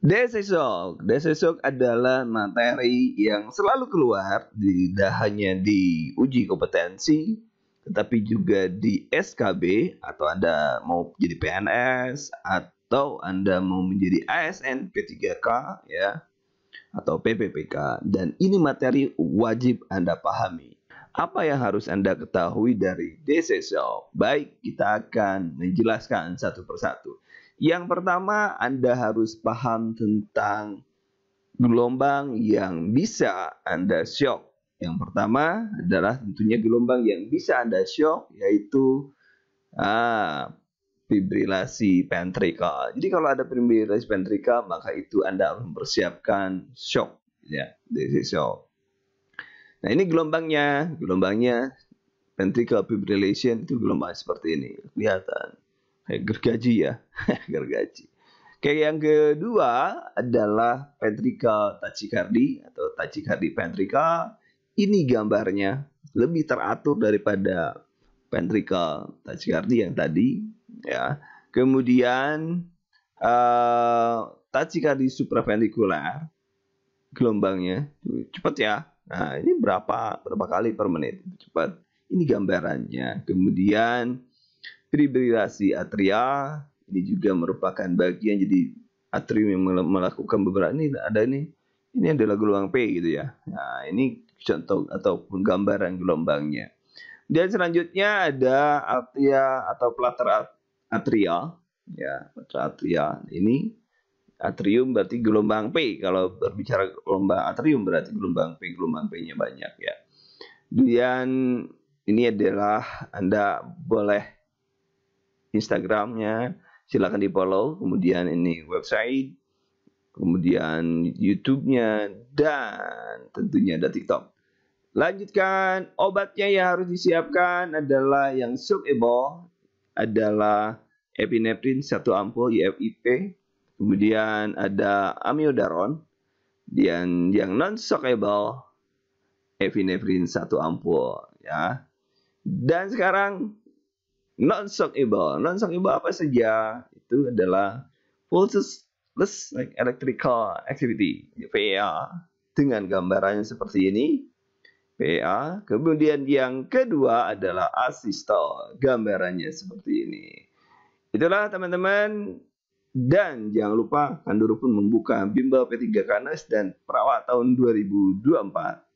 Desesok, desesok adalah materi yang selalu keluar tidak hanya di uji kompetensi, tetapi juga di SKB atau Anda mau jadi PNS atau Anda mau menjadi ASN P3K ya atau PPPK dan ini materi wajib Anda pahami. Apa yang harus Anda ketahui dari desesok? Baik, kita akan menjelaskan satu persatu. Yang pertama, Anda harus paham tentang gelombang yang bisa Anda shock. Yang pertama adalah tentunya gelombang yang bisa Anda shock, yaitu ah, fibrilasi ventrikal. Jadi kalau ada fibrilasi ventrikal, maka itu Anda harus mempersiapkan shock. Ya, DC shock. Nah ini gelombangnya, gelombangnya ventricular fibrillation itu gelombang seperti ini, kelihatan. Eh, gergaji ya gergaji Oke, yang kedua adalah ventricle tachycardi atau tachycardi ventricle. Ini gambarnya lebih teratur daripada ventricle tachycardi yang tadi, ya. Kemudian uh, eh, tachycardi supraventrikuler gelombangnya cepat ya. Nah, ini berapa berapa kali per menit? Cepat. Ini gambarannya. Kemudian Fibrilasi atrial ini juga merupakan bagian jadi atrium yang melakukan beberapa ini ada ini ini adalah gelombang P gitu ya. Nah, ini contoh ataupun gambaran gelombangnya. Dan selanjutnya ada atria atau plater atrial ya, plater atrial. Ini atrium berarti gelombang P. Kalau berbicara gelombang atrium berarti gelombang P, gelombang P-nya banyak ya. Kemudian ini adalah Anda boleh Instagramnya, silahkan di follow. Kemudian ini website, kemudian YouTube-nya, dan tentunya ada TikTok. Lanjutkan, obatnya yang harus disiapkan adalah yang ebo adalah epinephrine satu ampul IFIP, kemudian ada amiodaron, dan yang non soluble epinefrin satu ampul ya. Dan sekarang non-shockable. Non-shockable apa saja? Itu adalah pulses less like electrical activity, PEA. dengan gambarannya seperti ini. PEA. Kemudian yang kedua adalah asistol. gambarannya seperti ini. Itulah teman-teman. Dan jangan lupa Kanduru pun membuka bimbel P3 Kanas dan perawat tahun 2024.